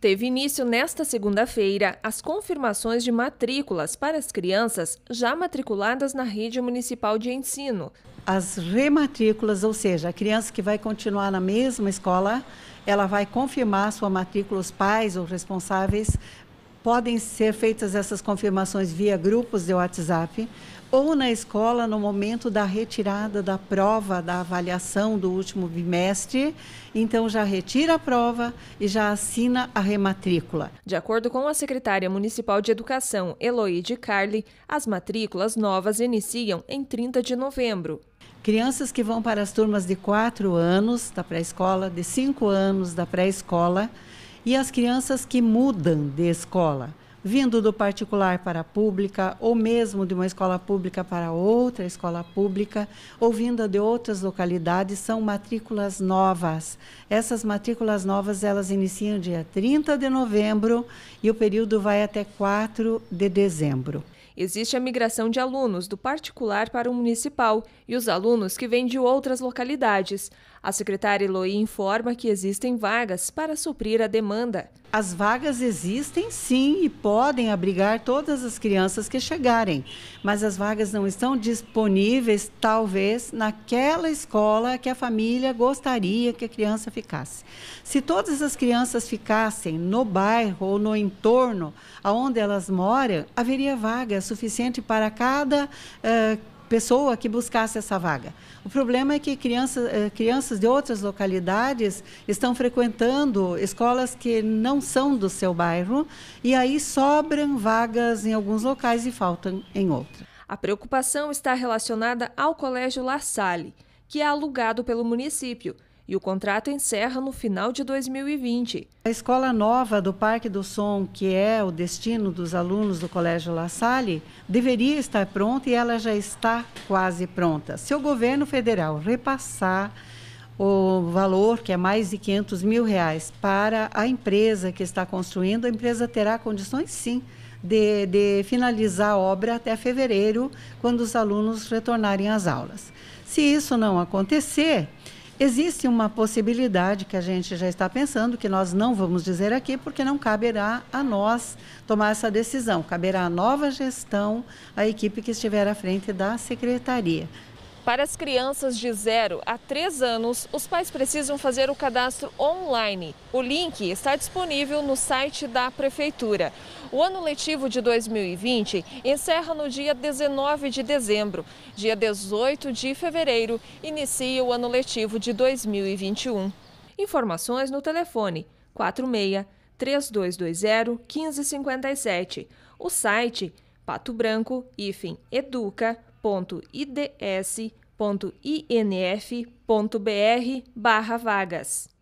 Teve início nesta segunda-feira as confirmações de matrículas para as crianças já matriculadas na rede municipal de ensino. As rematrículas, ou seja, a criança que vai continuar na mesma escola, ela vai confirmar sua matrícula, os pais ou responsáveis podem ser feitas essas confirmações via grupos de WhatsApp ou na escola no momento da retirada da prova da avaliação do último bimestre. Então já retira a prova e já assina a rematrícula. De acordo com a secretária municipal de Educação, Eloide Carli, as matrículas novas iniciam em 30 de novembro Crianças que vão para as turmas de 4 anos da pré-escola, de 5 anos da pré-escola, e as crianças que mudam de escola, vindo do particular para a pública, ou mesmo de uma escola pública para outra escola pública, ou vindo de outras localidades, são matrículas novas. Essas matrículas novas, elas iniciam dia 30 de novembro e o período vai até 4 de dezembro existe a migração de alunos do particular para o municipal e os alunos que vêm de outras localidades. A secretária Eloy informa que existem vagas para suprir a demanda as vagas existem sim e podem abrigar todas as crianças que chegarem, mas as vagas não estão disponíveis, talvez, naquela escola que a família gostaria que a criança ficasse. Se todas as crianças ficassem no bairro ou no entorno aonde elas moram, haveria vaga suficiente para cada uh, pessoa que buscasse essa vaga. O problema é que crianças eh, crianças de outras localidades estão frequentando escolas que não são do seu bairro e aí sobram vagas em alguns locais e faltam em outros. A preocupação está relacionada ao Colégio La Salle, que é alugado pelo município e o contrato encerra no final de 2020. A escola nova do Parque do Som, que é o destino dos alunos do Colégio La Salle, deveria estar pronta e ela já está quase pronta. Se o governo federal repassar o valor, que é mais de 500 mil reais, para a empresa que está construindo, a empresa terá condições, sim, de, de, finalizar a obra até fevereiro, quando os alunos retornarem às aulas. Se isso não acontecer, Existe uma possibilidade que a gente já está pensando, que nós não vamos dizer aqui, porque não caberá a nós tomar essa decisão. Caberá à nova gestão, a equipe que estiver à frente da secretaria. Para as crianças de 0 a 3 anos, os pais precisam fazer o cadastro online. O link está disponível no site da Prefeitura. O ano letivo de 2020 encerra no dia 19 de dezembro. Dia 18 de fevereiro inicia o ano letivo de 2021. Informações no telefone 46 3220 1557. O site patobranco-educa.com www.ids.inf.br barra vagas